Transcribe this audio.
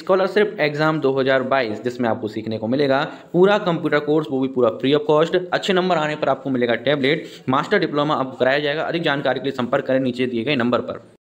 scholarship exam 2022 जिसमें आपको सीखने को मिलेगा पूरा कंप्यूटर कोर्स वो भी पूरा फ्री ऑफ कॉस्ट अच्छे नंबर आने पर आपको मिलेगा टैबलेट मास्टर डिप्लोमा आपको कराया जाएगा अधिक जानकारी के लिए संपर्क करें नीचे दिए गए नंबर पर